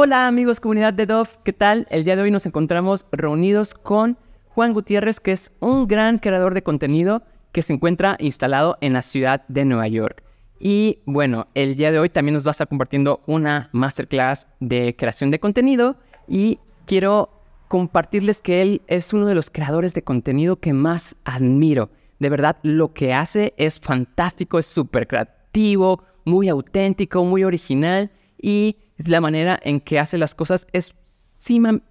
Hola amigos, comunidad de Dove, ¿qué tal? El día de hoy nos encontramos reunidos con Juan Gutiérrez, que es un gran creador de contenido que se encuentra instalado en la ciudad de Nueva York. Y bueno, el día de hoy también nos va a estar compartiendo una masterclass de creación de contenido y quiero compartirles que él es uno de los creadores de contenido que más admiro. De verdad, lo que hace es fantástico, es súper creativo, muy auténtico, muy original y la manera en que hace las cosas es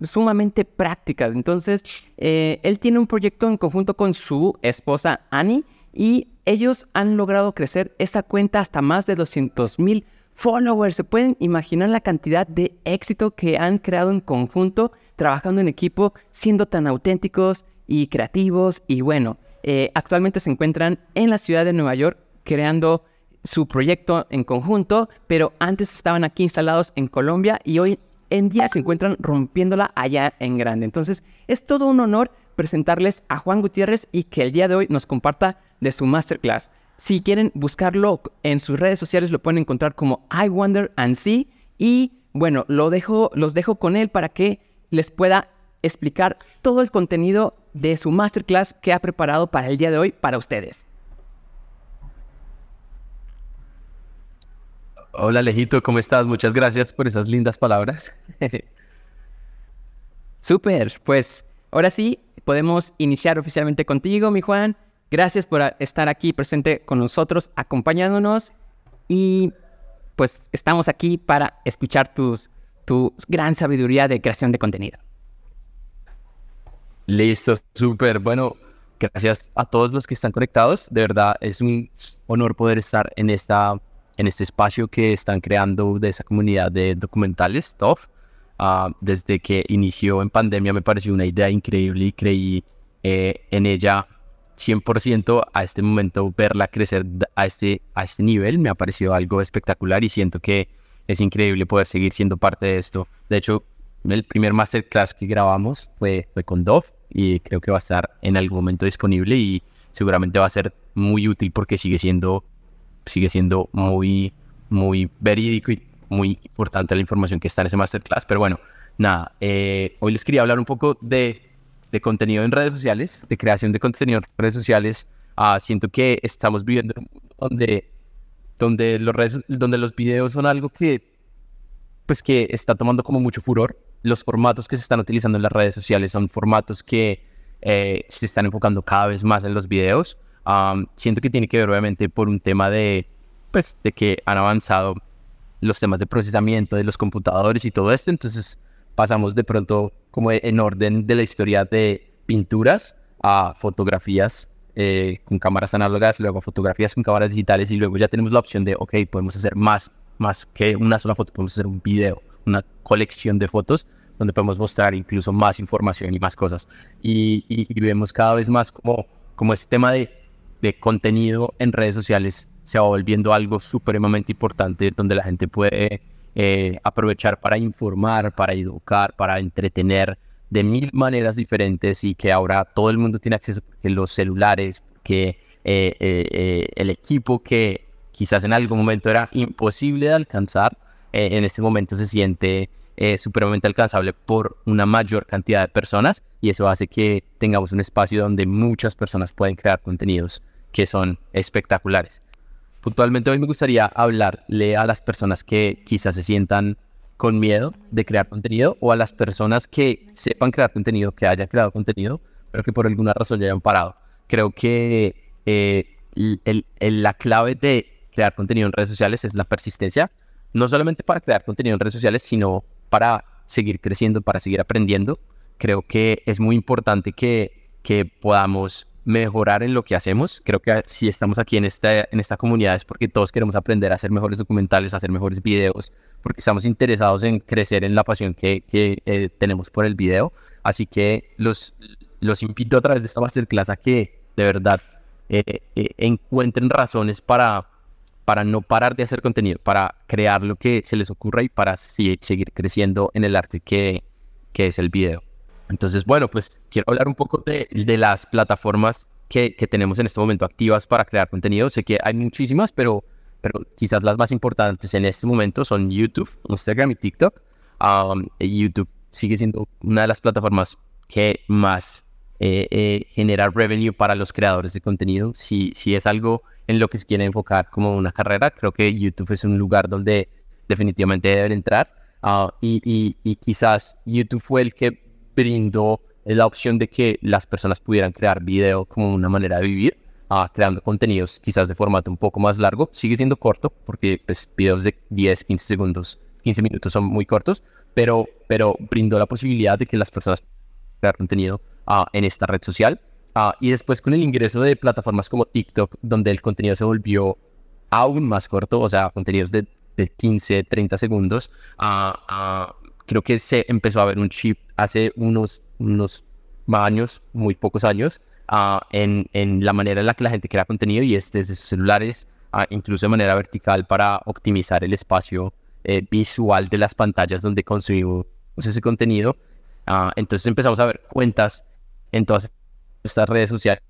sumamente práctica. Entonces, eh, él tiene un proyecto en conjunto con su esposa Annie y ellos han logrado crecer esa cuenta hasta más de 200 mil followers. Se pueden imaginar la cantidad de éxito que han creado en conjunto, trabajando en equipo, siendo tan auténticos y creativos. Y bueno, eh, actualmente se encuentran en la ciudad de Nueva York creando su proyecto en conjunto, pero antes estaban aquí instalados en Colombia y hoy en día se encuentran rompiéndola allá en grande. Entonces, es todo un honor presentarles a Juan Gutiérrez y que el día de hoy nos comparta de su masterclass. Si quieren buscarlo en sus redes sociales, lo pueden encontrar como I Wonder and See. Y bueno, lo dejo, los dejo con él para que les pueda explicar todo el contenido de su masterclass que ha preparado para el día de hoy para ustedes. Hola Alejito, ¿cómo estás? Muchas gracias por esas lindas palabras. Súper, pues ahora sí podemos iniciar oficialmente contigo, mi Juan. Gracias por estar aquí presente con nosotros, acompañándonos y pues estamos aquí para escuchar tus, tu gran sabiduría de creación de contenido. Listo, súper. Bueno, gracias a todos los que están conectados. De verdad, es un honor poder estar en esta en este espacio que están creando de esa comunidad de documentales, Dove. Ah, desde que inició en pandemia me pareció una idea increíble y creí eh, en ella 100% a este momento verla crecer a este, a este nivel me ha parecido algo espectacular y siento que es increíble poder seguir siendo parte de esto. De hecho, el primer masterclass que grabamos fue, fue con Dove y creo que va a estar en algún momento disponible y seguramente va a ser muy útil porque sigue siendo sigue siendo muy, muy verídico y muy importante la información que está en ese masterclass. Pero bueno, nada, eh, hoy les quería hablar un poco de, de, contenido en redes sociales, de creación de contenido en redes sociales. Ah, siento que estamos viviendo un mundo donde, donde, los redes, donde los videos son algo que, pues, que está tomando como mucho furor. Los formatos que se están utilizando en las redes sociales son formatos que eh, se están enfocando cada vez más en los videos siento que tiene que ver obviamente por un tema de, pues, de que han avanzado los temas de procesamiento de los computadores y todo esto. Entonces pasamos de pronto como e-, en orden de la historia de pinturas a fotografías eh, con cámaras análogas, luego a fotografías con cámaras digitales y luego ya tenemos la opción de, ok, podemos hacer más, más que una sola foto, podemos hacer un video, una colección de fotos donde podemos mostrar incluso más información y más cosas. Y, y vemos cada vez más como, como ese tema de de contenido en redes sociales se va volviendo algo supremamente importante donde la gente puede eh, aprovechar para informar, para educar, para entretener de mil maneras diferentes y que ahora todo el mundo tiene acceso porque los celulares, que eh, eh, el equipo que quizás en algún momento era imposible de alcanzar, en este momento se siente eh, supremamente alcanzable por una mayor cantidad de personas y eso hace que tengamos un espacio donde muchas personas pueden crear contenidos que son espectaculares. Puntualmente hoy me gustaría hablarle a las personas que quizás se sientan con miedo de crear contenido o a las personas que sepan crear contenido, que hayan creado contenido, pero que por alguna razón ya hayan parado. Creo que eh, la clave de crear contenido en redes sociales es la persistencia, no solamente para crear contenido en redes sociales, sino para seguir creciendo, para seguir aprendiendo. Creo que es muy importante que, que podamos mejorar en lo que hacemos. Creo que si estamos aquí en esta, en esta comunidad es porque todos queremos aprender a hacer mejores documentales, a hacer mejores videos, porque estamos interesados en crecer en la pasión que, eh, tenemos por el video. Así que los, los invito a través de esta masterclass a que de verdad eh, eh, encuentren razones para para no parar de hacer contenido, para crear lo que se les ocurra y para seguir creciendo en el arte que, es el video. Entonces, bueno, pues quiero hablar un poco de, las plataformas que, tenemos en este momento activas para crear contenido. Sé que hay muchísimas, pero, pero quizás las más importantes en este momento son YouTube, Instagram y TikTok. YouTube sigue siendo una de las plataformas que más eh, eh, genera revenue para los creadores de contenido. Si, si es algo en lo que se quiere enfocar como una carrera. Creo que YouTube es un lugar donde definitivamente deben entrar ah, y, y, y, quizás YouTube fue el que brindó la opción de que las personas pudieran crear video como una manera de vivir, ah, creando contenidos quizás de formato un poco más largo. Sigue siendo corto porque pues, videos de 10, 15 segundos 15 minutos son muy cortos, pero, pero brindó la posibilidad de que las personas crear contenido ah, en esta red social. Ah, y después con el ingreso de plataformas como TikTok, donde el contenido se volvió aún más corto, o sea, contenidos de, de 15, 30 segundos, ah, ah, creo que se empezó a ver un shift hace unos, unos años, muy pocos años, en, en, la manera en la que la gente crea contenido y es desde sus celulares, incluso de manera vertical para optimizar el espacio eh, visual de las pantallas donde consumimos ese contenido. entonces empezamos a ver cuentas en todas estas redes sociales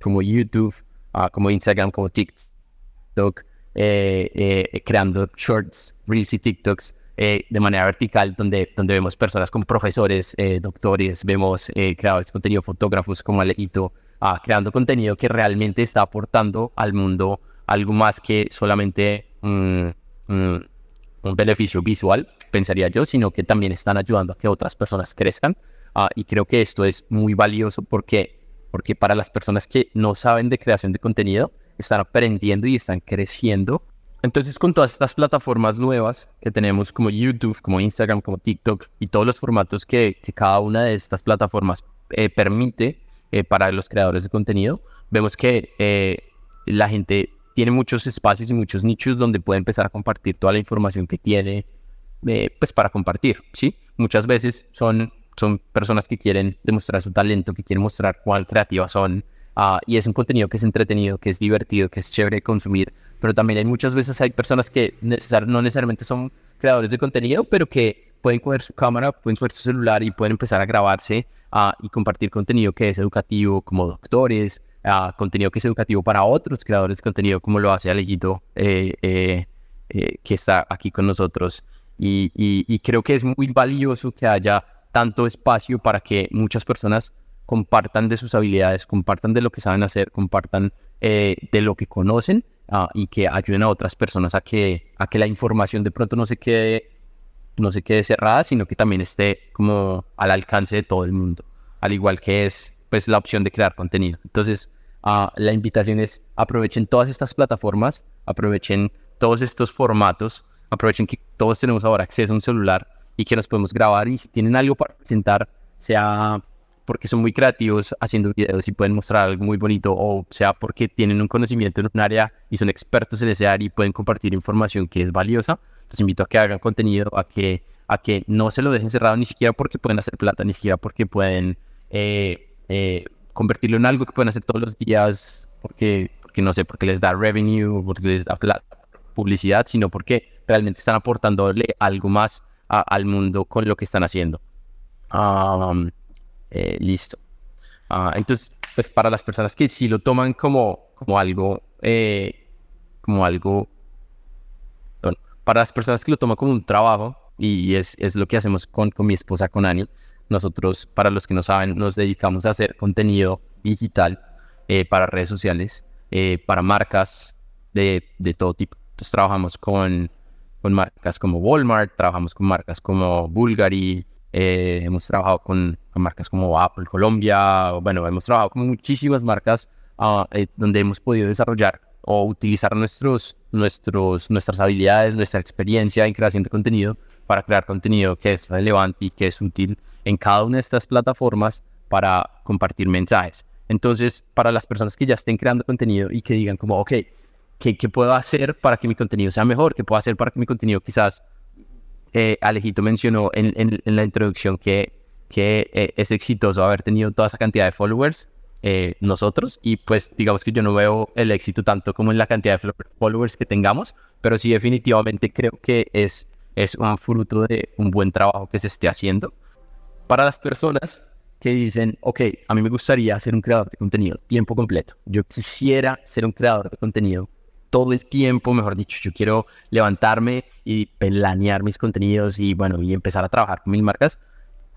como YouTube, ah, como Instagram, como TikTok, eh, eh, creando shorts, reels y TikToks eh, de manera vertical, donde, donde vemos personas como profesores, doctores, vemos creadores de contenido, fotógrafos como Alejito, ah, creando contenido que realmente está aportando al mundo algo más que solamente un beneficio visual, pensaría yo, sino que también están ayudando a que otras personas crezcan. Ah, y creo que esto es muy valioso porque, porque para las personas que no saben de creación de contenido, están aprendiendo y están creciendo. Entonces, con todas estas plataformas nuevas que tenemos como YouTube, como Instagram, como TikTok y todos los formatos que, que cada una de estas plataformas eh, permite eh, para los creadores de contenido, vemos que eh, la gente tiene muchos espacios y muchos nichos donde puede empezar a compartir toda la información que tiene, pues para compartir, ¿sí? Muchas veces son son personas que quieren demostrar su talento, que quieren mostrar cuán creativas son. Ah, y es un contenido que es entretenido, que es divertido, que es chévere de consumir. Pero también hay muchas veces hay personas que no necesariamente son creadores de contenido, pero que pueden coger su cámara, pueden coger su celular y pueden empezar a grabarse ah, y compartir contenido que es educativo, como doctores, ah, contenido que es educativo para otros creadores de contenido, como lo hace Alejito, eh, eh, eh, que está aquí con nosotros. Y, y creo que es muy valioso que haya tanto espacio para que muchas personas compartan de sus habilidades, compartan de lo que saben hacer, compartan eh, de lo que conocen ah, y que ayuden a otras personas a que, a que la información de pronto no se quede no se quede cerrada, sino que también esté como al alcance de todo el mundo, al igual que es pues la opción de crear contenido. Entonces, ah, la invitación es aprovechen todas estas plataformas, aprovechen todos estos formatos, aprovechen que todos tenemos ahora acceso a un celular y que nos podemos grabar y si tienen algo para presentar, sea porque son muy creativos haciendo videos y pueden mostrar algo muy bonito o sea porque tienen un conocimiento en un área y son expertos en ese área y pueden compartir información que es valiosa, los invito a que hagan contenido, a que, a que no se lo dejen cerrado ni siquiera porque pueden hacer plata, ni siquiera porque pueden eh, eh, convertirlo en algo que pueden hacer todos los días porque, porque no sé, porque les da revenue, porque les da publicidad, sino porque realmente están aportándole algo más al mundo con lo que están haciendo. Eh, listo. Ah, entonces, pues, para las personas que sí lo toman como, como algo, eh, como algo, bueno, para las personas que lo toman como un trabajo, y es, lo que hacemos con, con mi esposa, con Aniel nosotros, para los que no saben, nos dedicamos a hacer contenido digital eh, para redes sociales, para marcas de todo tipo. Entonces trabajamos con con marcas como Walmart, trabajamos con marcas como Bulgari, eh, hemos trabajado con, marcas como Apple Colombia, bueno, hemos trabajado con muchísimas marcas ah, eh, donde hemos podido desarrollar o utilizar nuestros, nuestros, nuestras habilidades, nuestra experiencia en creación de contenido para crear contenido que es relevante y que es útil en cada una de estas plataformas para compartir mensajes. Entonces, para las personas que ya estén creando contenido y que digan como, ok, ¿Qué, puedo hacer para que mi contenido sea mejor? ¿Qué puedo hacer para que mi contenido quizás, eh, Alejito mencionó en, la introducción que, que eh, es exitoso haber tenido toda esa cantidad de followers, eh, nosotros, y pues digamos que yo no veo el éxito tanto como en la cantidad de followers que tengamos, pero sí definitivamente creo que es, es un fruto de un buen trabajo que se esté haciendo. Para las personas que dicen, ok, a mí me gustaría ser un creador de contenido tiempo completo. Yo quisiera ser un creador de contenido todo el tiempo, mejor dicho, yo quiero levantarme y planear mis contenidos y bueno, y empezar a trabajar con mis marcas,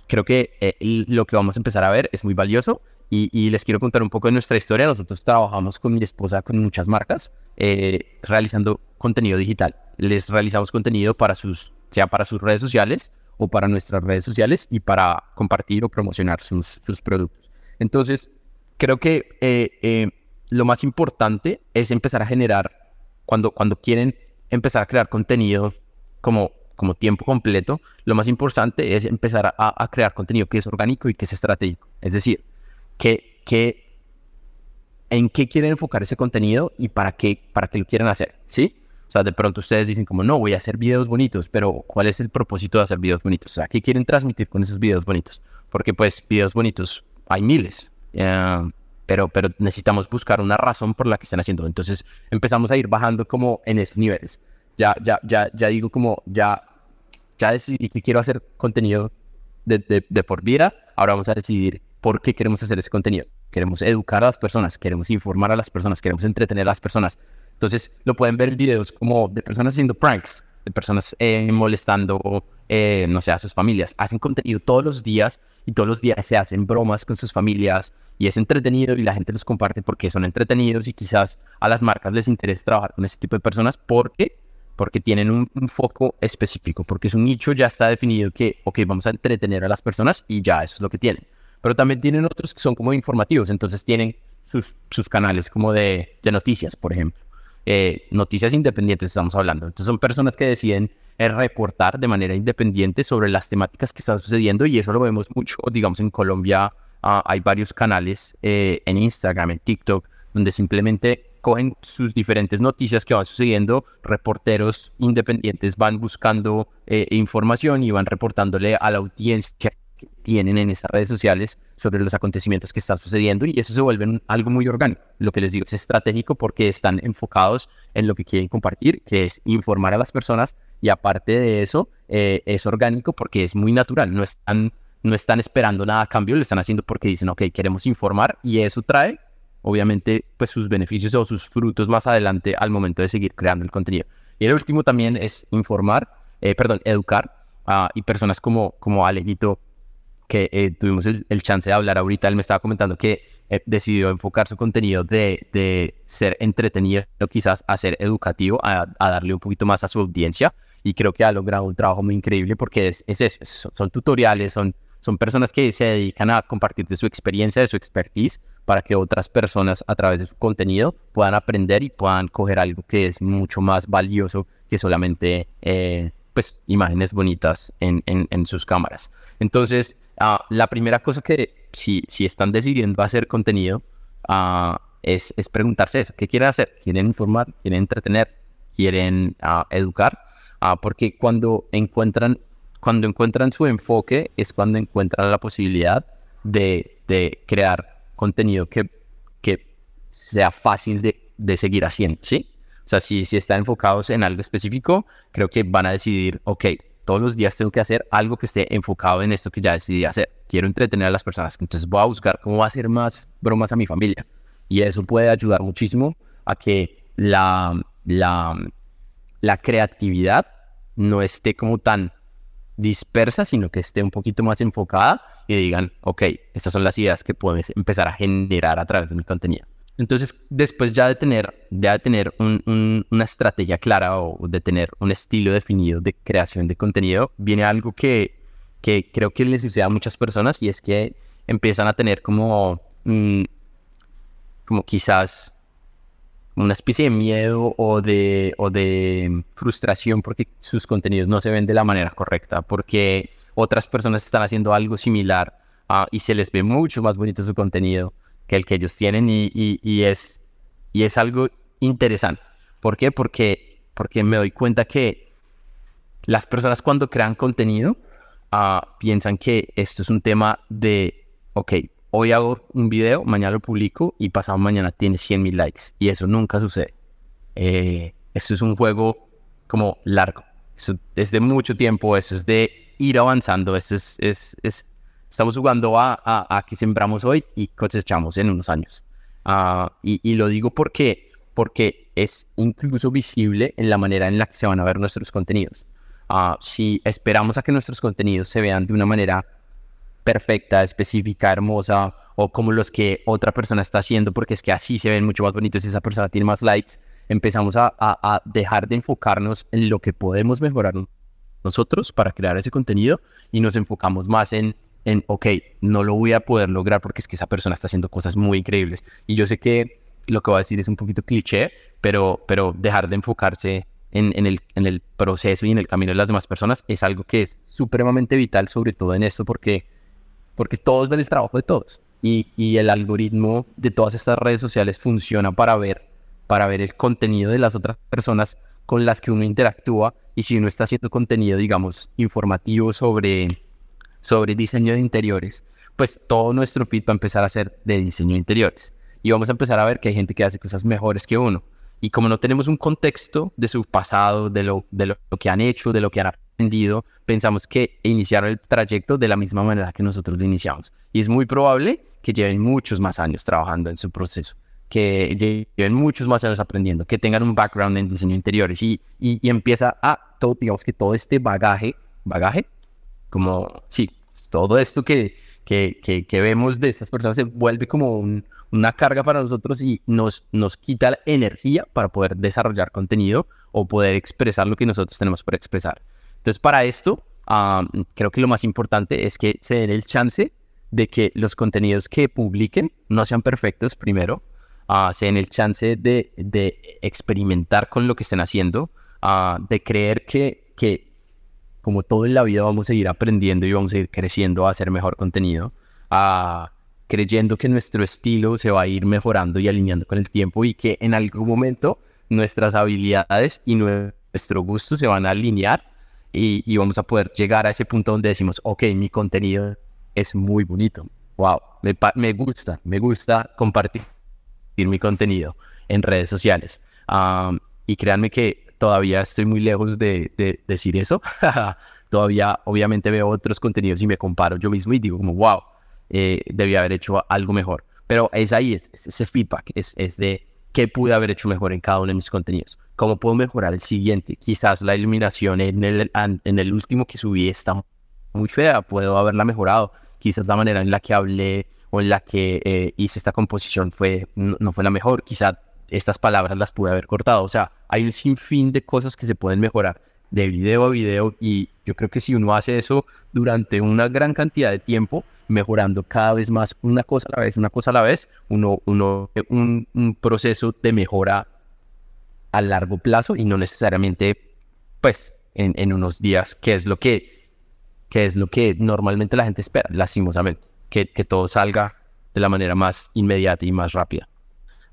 creo que eh, lo que vamos a empezar a ver es muy valioso y, les quiero contar un poco de nuestra historia. Nosotros trabajamos con mi esposa con muchas marcas eh, realizando contenido digital. Les realizamos contenido para sus, sea para sus redes sociales o para nuestras redes sociales y para compartir o promocionar sus, productos. Entonces, creo que eh, lo más importante es empezar a generar cuando, cuando quieren empezar a crear contenido como, como tiempo completo, lo más importante es empezar a, a crear contenido que es orgánico y que es estratégico. Es decir, que, en qué quieren enfocar ese contenido y para qué, para qué lo quieren hacer, ¿sí? O sea, de pronto ustedes dicen como, no, voy a hacer videos bonitos, pero ¿cuál es el propósito de hacer videos bonitos? O sea, ¿qué quieren transmitir con esos videos bonitos? Porque pues videos bonitos hay miles. Eh, pero, pero necesitamos buscar una razón por la que están haciendo. Entonces empezamos a ir bajando como en esos niveles. Ya, ya, ya, ya digo como, ya, ya decidí que quiero hacer contenido de, de, por vida, ahora vamos a decidir por qué queremos hacer ese contenido. Queremos educar a las personas, queremos informar a las personas, queremos entretener a las personas. Entonces lo pueden ver en videos como de personas haciendo pranks, de personas eh, molestando, eh, no sé, a sus familias. Hacen contenido todos los días y todos los días se hacen bromas con sus familias y es entretenido y la gente los comparte porque son entretenidos y quizás a las marcas les interesa trabajar con ese tipo de personas porque porque tienen un, foco específico, porque es un nicho ya está definido que, ok, vamos a entretener a las personas y ya eso es lo que tienen. Pero también tienen otros que son como informativos, entonces tienen sus, sus canales como de noticias, por ejemplo. Eh, noticias independientes estamos hablando. Entonces son personas que deciden eh, reportar de manera independiente sobre las temáticas que están sucediendo y eso lo vemos mucho, digamos, en Colombia ah, hay varios canales eh, en Instagram, en TikTok, donde simplemente cogen sus diferentes noticias que van sucediendo, reporteros independientes van buscando información y van reportándole a la audiencia tienen en esas redes sociales sobre los acontecimientos que están sucediendo y eso se vuelve algo muy orgánico. Lo que les digo es estratégico porque están enfocados en lo que quieren compartir, que es informar a las personas y aparte de eso eh, es orgánico porque es muy natural, no están, no están esperando nada a cambio, lo están haciendo porque dicen, ok, queremos informar y eso trae obviamente pues sus beneficios o sus frutos más adelante al momento de seguir creando el contenido. Y el último también es informar, eh, perdón, educar. y personas como, como Alejito que eh, tuvimos el, chance de hablar ahorita, él me estaba comentando que eh, decidió enfocar su contenido de, de, ser entretenido, quizás a ser educativo, a, darle un poquito más a su audiencia. Y creo que ha logrado un trabajo muy increíble porque es, es son, tutoriales, son, son personas que se dedican a compartir de su experiencia, de su expertise, para que otras personas a través de su contenido puedan aprender y puedan coger algo que es mucho más valioso que solamente eh, pues, imágenes bonitas en, en, en sus cámaras. Entonces, Ah, la primera cosa que si, están decidiendo hacer contenido ah, es, es, preguntarse eso. ¿Qué quieren hacer? ¿Quieren informar? ¿Quieren entretener? ¿Quieren ah, educar? porque cuando encuentran, cuando encuentran su enfoque es cuando encuentran la posibilidad de, crear contenido que, que sea fácil de, seguir haciendo, ¿sí? O sea, si, si están enfocados en algo específico, creo que van a decidir, ok, todos los días tengo que hacer algo que esté enfocado en esto que ya decidí hacer. Quiero entretener a las personas, entonces voy a buscar cómo hacer más bromas a mi familia. Y eso puede ayudar muchísimo a que la, la, la creatividad no esté como tan dispersa, sino que esté un poquito más enfocada y digan, ok, estas son las ideas que puedes empezar a generar a través de mi contenido. Entonces, después ya de tener, ya de tener una estrategia clara o de tener un estilo definido de creación de contenido, viene algo que, que creo que le sucede a muchas personas y es que empiezan a tener como, mm, como quizás una especie de miedo o de, o de frustración porque sus contenidos no se ven de la manera correcta, porque otras personas están haciendo algo similar ah, y se les ve mucho más bonito su contenido que el que ellos tienen y, es, y es algo interesante. ¿Por qué? Porque, porque me doy cuenta que las personas cuando crean contenido ah, piensan que esto es un tema de, ok, hoy hago un video, mañana lo publico y pasado mañana tiene 100 mil likes. Y eso nunca sucede. Eh, esto es un juego como largo. Esto es de mucho tiempo, eso es de ir avanzando, esto es, es, es estamos jugando a, a, que sembramos hoy y cosechamos en unos años. Ah, y, y, lo digo porque, porque es incluso visible en la manera en la que se van a ver nuestros contenidos. Ah, si esperamos a que nuestros contenidos se vean de una manera perfecta, específica, hermosa, o como los que otra persona está haciendo, porque es que así se ven mucho más bonitos y esa persona tiene más likes, empezamos a, a, dejar de enfocarnos en lo que podemos mejorar nosotros para crear ese contenido y nos enfocamos más en en, ok, no lo voy a poder lograr porque es que esa persona está haciendo cosas muy increíbles. Y yo sé que lo que va a decir es un poquito cliché, pero, pero dejar de enfocarse en, en, el, en el proceso y en el camino de las demás personas es algo que es supremamente vital, sobre todo en esto, porque, porque todos ven el trabajo de todos. Y, y el algoritmo de todas estas redes sociales funciona para ver, para ver el contenido de las otras personas con las que uno interactúa. Y si uno está haciendo contenido, digamos, informativo sobre sobre diseño de interiores, pues todo nuestro feed va a empezar a ser de diseño de interiores. Y vamos a empezar a ver que hay gente que hace cosas mejores que uno. Y como no tenemos un contexto de su pasado, de lo, de lo, que han hecho, de lo que han aprendido, pensamos que iniciaron el trayecto de la misma manera que nosotros lo iniciamos. Y es muy probable que lleven muchos más años trabajando en su proceso que lleven muchos más años aprendiendo, que tengan un background en diseño de interiores y, y, y empieza a, todo, digamos que todo este bagaje, bagaje como, sí, todo esto que, que, que, que vemos de estas personas se vuelve como una carga para nosotros y nos, nos quita la energía para poder desarrollar contenido o poder expresar lo que nosotros tenemos por expresar. Entonces, para esto, creo que lo más importante es que se den el chance de que los contenidos que publiquen no sean perfectos primero, ah, se den el chance de, de, experimentar con lo que estén haciendo, ah, de creer que, que como todo en la vida vamos a ir aprendiendo y vamos a ir creciendo a hacer mejor contenido, a creyendo que nuestro estilo se va a ir mejorando y alineando con el tiempo y que en algún momento nuestras habilidades y nuestro gusto se van a alinear y, vamos a poder llegar a ese punto donde decimos, ok, mi contenido es muy bonito, wow, me, gusta, me gusta compartir mi contenido en redes sociales. y créanme que todavía estoy muy lejos de, decir eso. todavía obviamente veo otros contenidos y me comparo yo mismo y digo como, wow, eh, debía haber hecho algo mejor. Pero es ahí, ese feedback, es, de qué pude haber hecho mejor en cada uno de mis contenidos. ¿Cómo puedo mejorar el siguiente? Quizás la iluminación en el, último que subí está muy fea, puedo haberla mejorado. Quizás la manera en la que hablé o en la que eh, hice esta composición fue, no, no fue la mejor. Quizás estas palabras las pude haber cortado. O sea, hay un sinfín de cosas que se pueden mejorar de video a video y yo creo que si uno hace eso durante una gran cantidad de tiempo, mejorando cada vez más una cosa a la vez, una cosa a la vez, uno, uno un, proceso de mejora a largo plazo y no necesariamente pues en, unos días, que es lo que, es lo que normalmente la gente espera, lastimosamente, que, que todo salga de la manera más inmediata y más rápida.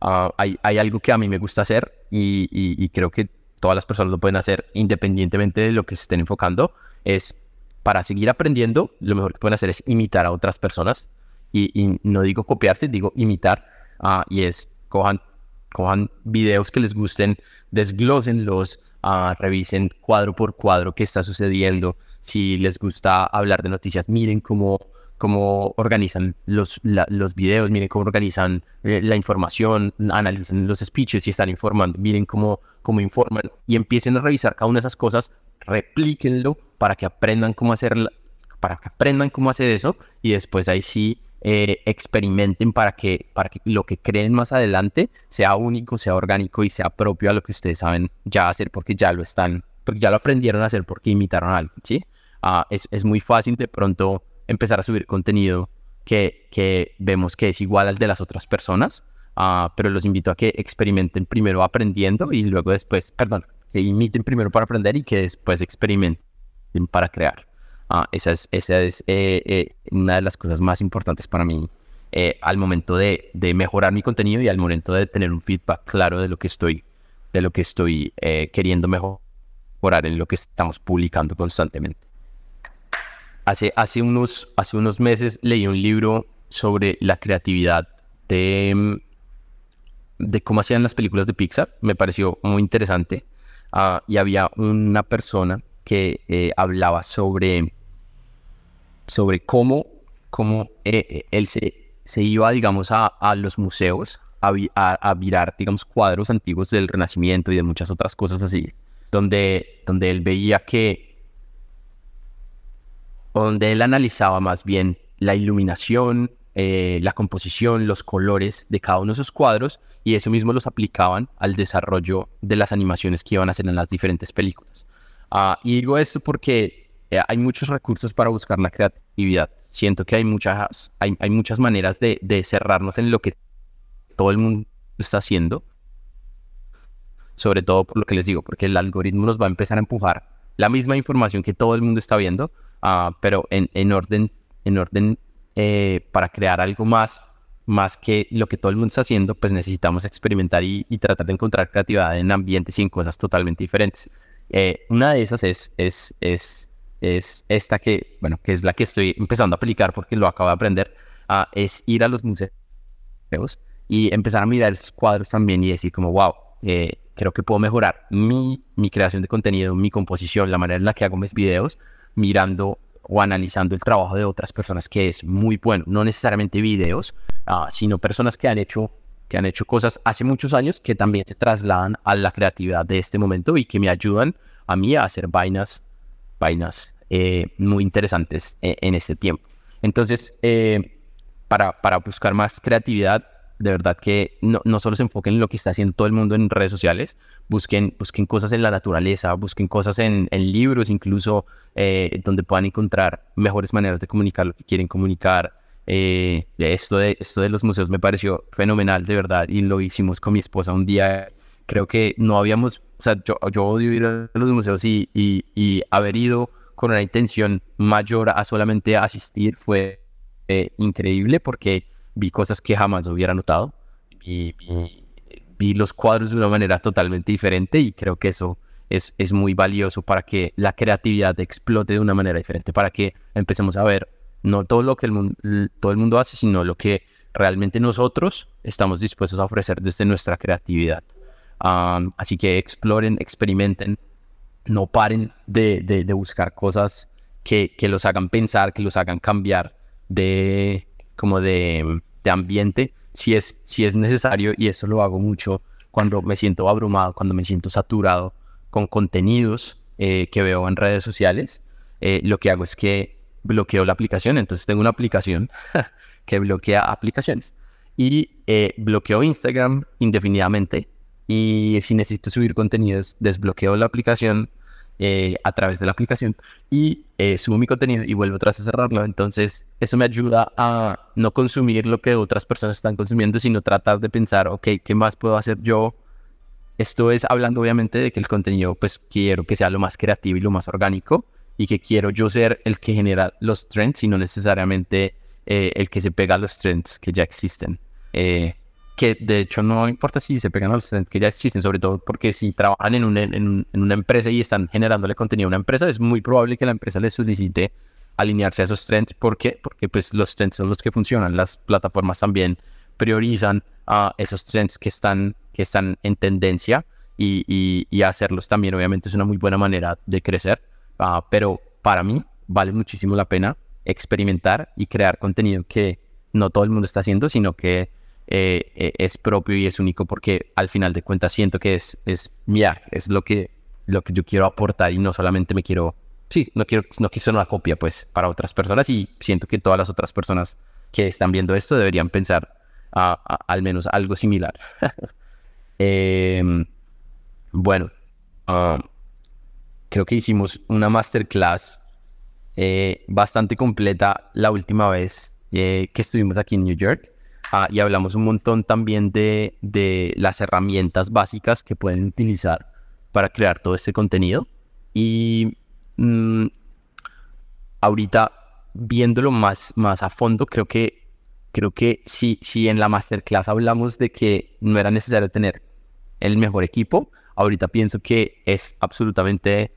Ah, hay, algo que a mí me gusta hacer y, creo que todas las personas lo pueden hacer independientemente de lo que se estén enfocando, es para seguir aprendiendo, lo mejor que pueden hacer es imitar a otras personas. Y, no digo copiarse, digo imitar. Ah, y es, cojan, cojan videos que les gusten, desglósenlos, ah, revisen cuadro por cuadro qué está sucediendo. Si les gusta hablar de noticias, miren cómo cómo organizan los, los videos, miren cómo organizan eh, la información, analizan los speeches y están informando, miren cómo, cómo informan y empiecen a revisar cada una de esas cosas, replíquenlo para que aprendan cómo hacer, para que aprendan cómo hacer eso y después ahí sí eh, experimenten para que, para que lo que creen más adelante sea único, sea orgánico y sea propio a lo que ustedes saben ya hacer porque ya lo están, porque ya lo aprendieron a hacer porque imitaron algo, ¿sí? Ah, es, es muy fácil de pronto empezar a subir contenido que, que vemos que es igual al de las otras personas, ah, pero los invito a que experimenten primero aprendiendo y luego después, perdón, que imiten primero para aprender y que después experimenten para crear. Ah, esa es, esa es eh, eh, una de las cosas más importantes para mí eh, al momento de, de, mejorar mi contenido y al momento de tener un feedback claro de lo que estoy, de lo que estoy queriendo mejorar en lo que estamos publicando constantemente. Hace, unos, hace unos meses leí un libro sobre la creatividad de, mm, de cómo hacían las películas de Pixar. Me pareció muy interesante. Ah, y había una persona que eh, hablaba sobre, sobre cómo, cómo eh, eh, él se, se, iba, digamos, a, a los museos a, a, virar, digamos, cuadros antiguos del Renacimiento y de muchas otras cosas así, donde, donde él veía que donde él analizaba más bien la iluminación, eh, la composición, los colores de cada uno de esos cuadros y eso mismo los aplicaban al desarrollo de las animaciones que iban a hacer en las diferentes películas. Ah, y digo esto porque eh, hay muchos recursos para buscar la creatividad. Siento que hay muchas, hay, muchas maneras de, de cerrarnos en lo que todo el mundo está haciendo, sobre todo por lo que les digo, porque el algoritmo nos va a empezar a empujar la misma información que todo el mundo está viendo Ah, pero en, en, orden, en orden eh, para crear algo más, más que lo que todo el mundo está haciendo, pues necesitamos experimentar y, tratar de encontrar creatividad en ambientes y en cosas totalmente diferentes. Eh, una de esas es, es, es, es esta que, bueno, que es la que estoy empezando a aplicar porque lo acabo de aprender, ah, es ir a los museos y empezar a mirar esos cuadros también y decir como, wow, eh, creo que puedo mejorar mi, mi creación de contenido, mi composición, la manera en la que hago mis videos mirando o analizando el trabajo de otras personas que es muy bueno, no necesariamente videos, ah, sino personas que han hecho que han hecho cosas hace muchos años que también se trasladan a la creatividad de este momento y que me ayudan a mí a hacer vainas, vainas eh, muy interesantes eh, en, este tiempo. Entonces, eh, para, para buscar más creatividad, de verdad que no, no, solo se enfoquen en lo que está haciendo todo el mundo en redes sociales, busquen, busquen cosas en la naturaleza, busquen cosas en, libros incluso, eh, donde puedan encontrar mejores maneras de comunicar lo que quieren comunicar. Eh, esto, de, esto de los museos me pareció fenomenal, de verdad, y lo hicimos con mi esposa un día. Creo que no habíamos, o sea, yo, yo odio ir a los museos y, y, haber ido con una intención mayor a solamente asistir fue eh, increíble porque vi cosas que jamás hubiera notado y, vi los cuadros de una manera totalmente diferente y creo que eso es, es, muy valioso para que la creatividad explote de una manera diferente, para que empecemos a ver no todo lo que el todo el mundo hace, sino lo que realmente nosotros estamos dispuestos a ofrecer desde nuestra creatividad. así que exploren, experimenten, no paren de, de, de buscar cosas que, que los hagan pensar, que los hagan cambiar de, como de, ambiente, si es, si es necesario, y eso lo hago mucho cuando me siento abrumado, cuando me siento saturado con contenidos eh, que veo en redes sociales, eh, lo que hago es que bloqueo la aplicación. Entonces tengo una aplicación que bloquea aplicaciones y eh, bloqueo Instagram indefinidamente. Y si necesito subir contenidos, desbloqueo la aplicación eh, a través de la aplicación y eh, subo mi contenido y vuelvo atrás a cerrarlo. Entonces, eso me ayuda a no consumir lo que otras personas están consumiendo, sino tratar de pensar, ok, ¿qué más puedo hacer yo? Esto es hablando obviamente de que el contenido, pues quiero que sea lo más creativo y lo más orgánico y que quiero yo ser el que genera los trends y no necesariamente eh, el que se pega a los trends que ya existen. Eh, que de hecho no importa si se pegan a los que ya existen, sobre todo porque si trabajan en, en, una empresa y están generándole contenido a una empresa, es muy probable que la empresa les solicite alinearse a esos trends. ¿Por qué? Porque pues los trends son los que funcionan. Las plataformas también priorizan a esos trends que están, que están en tendencia y, y, hacerlos también obviamente es una muy buena manera de crecer. Ah, pero para mí vale muchísimo la pena experimentar y crear contenido que no todo el mundo está haciendo, sino que eh, eh, es propio y es único porque al final de cuentas siento que es, es mi es lo que, lo que yo quiero aportar y no solamente me quiero, sí, no quiero, no quiero ser una copia pues para otras personas y siento que todas las otras personas que están viendo esto deberían pensar a, al menos algo similar. Em, bueno, ah, creo que hicimos una masterclass eh, bastante completa la última vez que estuvimos aquí en New York. Ah, y hablamos un montón también de, las herramientas básicas que pueden utilizar para crear todo este contenido. Y mm, ahorita, viéndolo más, más a fondo, creo que, creo que si, en la masterclass hablamos de que no era necesario tener el mejor equipo, ahorita pienso que es absolutamente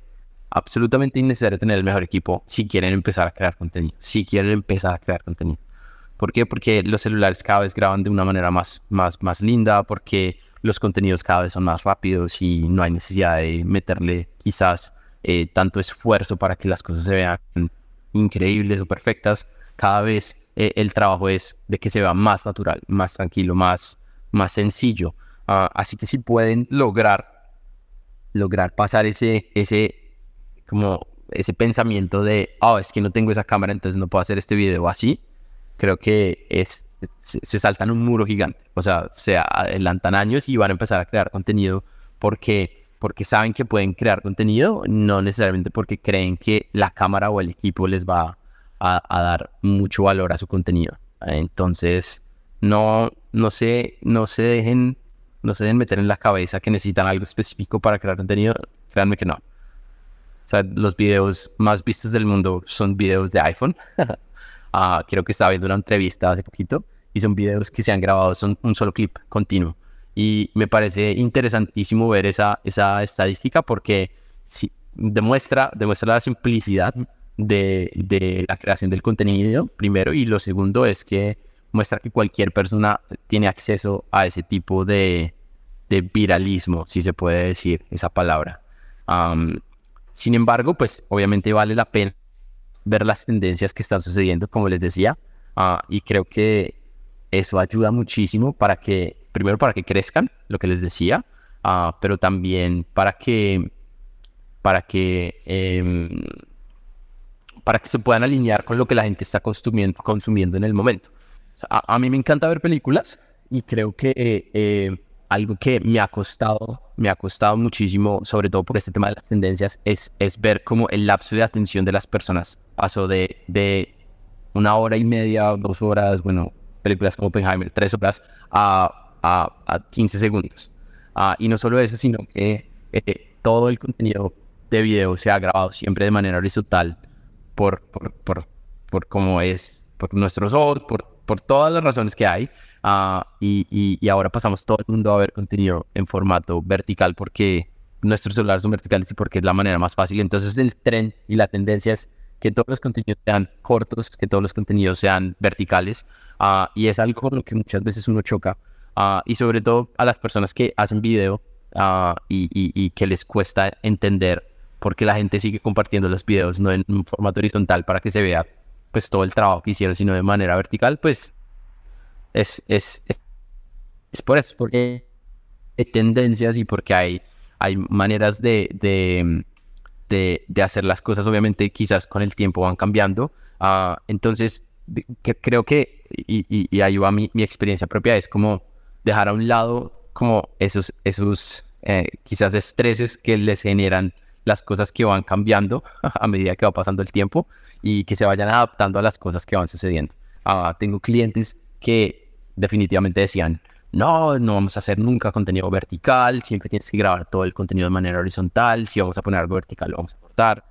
absolutamente innecesario tener el mejor equipo si quieren empezar a crear contenido, si quieren empezar a crear contenido. ¿Por qué? Porque los celulares cada vez graban de una manera más, más, más linda, porque los contenidos cada vez son más rápidos y no hay necesidad de meterle quizás eh, tanto esfuerzo para que las cosas se vean increíbles o perfectas. Cada vez eh, el trabajo es de que se vea más natural, más tranquilo, más, más sencillo. Ah, así que si pueden lograr, lograr pasar ese, ese, como ese pensamiento de, oh, es que no tengo esa cámara, entonces no puedo hacer este video así creo que es, se saltan un muro gigante. O sea, se adelantan años y van a empezar a crear contenido porque, porque saben que pueden crear contenido, no necesariamente porque creen que la cámara o el equipo les va a, a dar mucho valor a su contenido. Entonces, no, no, se, no, se dejen, no se dejen meter en la cabeza que necesitan algo específico para crear contenido. Créanme que no. O sea, los videos más vistos del mundo son videos de iPhone. creo que estaba viendo una entrevista hace poquito, y son videos que se han grabado, son un solo clip continuo. Y me parece interesantísimo ver esa, esa estadística porque demuestra, demuestra la simplicidad de, de, la creación del contenido, primero, y lo segundo es que muestra que cualquier persona tiene acceso a ese tipo de, de viralismo, si se puede decir esa palabra. sin embargo, pues obviamente vale la pena ver las tendencias que están sucediendo, como les decía, ah, y creo que eso ayuda muchísimo para que, primero para que crezcan, lo que les decía, ah, pero también para que, para que, em, para que se puedan alinear con lo que la gente está consumiendo, consumiendo en el momento. a, mí me encanta ver películas y creo que eh, algo que me ha costado, me ha costado muchísimo, sobre todo por este tema de las tendencias, es, es ver cómo el lapso de atención de las personas pasó de, una hora y media, dos horas, bueno, películas como Oppenheimer, tres horas, a, a, a 15 segundos. Ah, y no solo eso, sino que eh, todo el contenido de video se ha grabado siempre de manera horizontal por, por, por, por cómo es, por nuestros ojos, por por todas las razones que hay. Ah, y, ahora pasamos todo el mundo a ver contenido en formato vertical porque nuestros celulares son verticales y porque es la manera más fácil. Entonces el tren y la tendencia es que todos los contenidos sean cortos, que todos los contenidos sean verticales. Ah, y es algo con lo que muchas veces uno choca. Ah, y sobre todo a las personas que hacen video y, que les cuesta entender por qué la gente sigue compartiendo los videos no en un formato horizontal para que se vea pues todo el trabajo que hicieron, sino de manera vertical, pues es, es, es por eso, porque hay tendencias y porque hay, hay maneras de, hacer las cosas, obviamente quizás con el tiempo van cambiando, ah, entonces creo que, y, y, ahí va mi, experiencia propia, es como dejar a un lado como esos, esos eh, quizás estreses que les generan las cosas que van cambiando a medida que va pasando el tiempo y que se vayan adaptando a las cosas que van sucediendo. Ah, tengo clientes que definitivamente decían, no, no vamos a hacer nunca contenido vertical, siempre tienes que grabar todo el contenido de manera horizontal, si vamos a poner algo vertical lo vamos a cortar.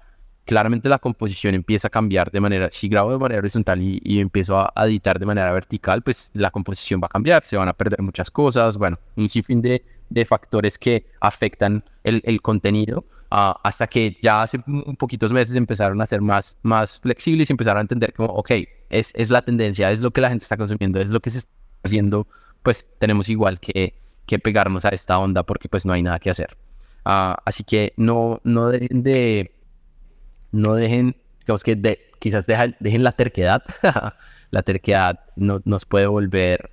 Claramente la composición empieza a cambiar de manera, si grabo de manera horizontal y, empiezo a editar de manera vertical, pues la composición va a cambiar, se van a perder muchas cosas, bueno, un sinfín de, factores que afectan el contenido hasta que ya hace un poquitos meses empezaron a ser más, más flexibles y empezaron a entender como, ok, es, es la tendencia, es lo que la gente está consumiendo, es lo que se está haciendo, pues tenemos igual que, que pegarnos a esta onda porque pues no hay nada que hacer. Ah, así que no, no dejen de, no dejen, digamos que quizás dejen la terquedad, la terquedad no, nos puede volver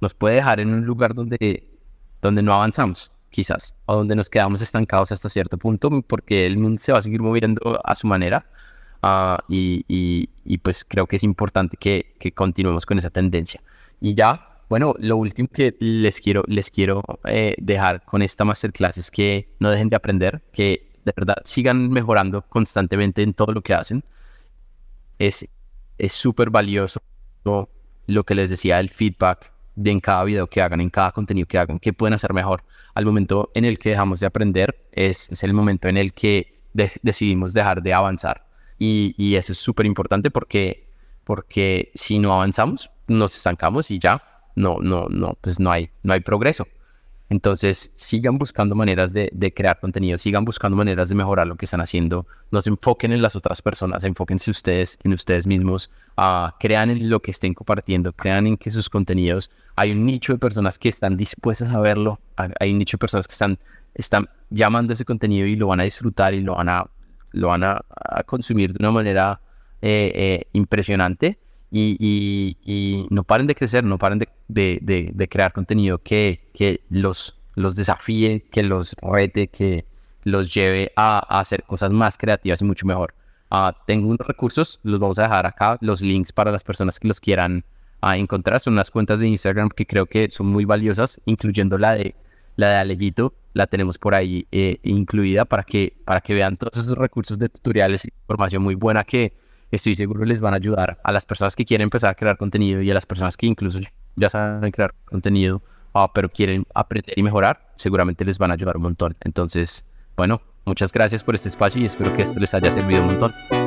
nos puede dejar en un lugar donde, donde no avanzamos quizás, o donde nos quedamos estancados hasta cierto punto, porque el mundo se va a seguir moviendo a su manera. Ah, y, pues creo que es importante que, continuemos con esa tendencia. Y ya, bueno, lo último que les quiero, les quiero eh, dejar con esta masterclass es que no dejen de aprender, que de verdad sigan mejorando constantemente en todo lo que hacen. Es súper es valioso lo que les decía, el feedback, de en cada video que hagan, en cada contenido que hagan, qué pueden hacer mejor. Al momento en el que dejamos de aprender es, el momento en el que decidimos dejar de avanzar. Y, y eso es súper importante porque, porque si no avanzamos, nos estancamos y ya no, no, no, pues no hay, no hay progreso. Entonces, sigan buscando maneras de, crear contenido, sigan buscando maneras de mejorar lo que están haciendo. No se enfoquen en las otras personas, enfóquense ustedes, en ustedes mismos. Ah, crean en lo que estén compartiendo, crean en que sus contenidos. Hay un nicho de personas que están dispuestas a verlo, hay un nicho de personas que están, llamando ese contenido y lo van a disfrutar y lo van a, consumir de una manera eh, eh, impresionante y, no paren de crecer, no paren de, crear contenido que, los, los desafíe, que los rete, que los lleve a, hacer cosas más creativas y mucho mejor. Ah, tengo unos recursos, los vamos a dejar acá, los links para las personas que los quieran ah, encontrar. Son unas cuentas de Instagram que creo que son muy valiosas, incluyendo la de, la de Alejito, la tenemos por ahí eh, incluida para que, para que vean todos esos recursos de tutoriales, información muy buena que estoy seguro les van a ayudar a las personas que quieren empezar a crear contenido y a las personas que incluso ya saben crear contenido, ah, pero quieren aprender y mejorar, seguramente les van a ayudar un montón. Entonces, bueno, muchas gracias por este espacio y espero que esto les haya servido un montón.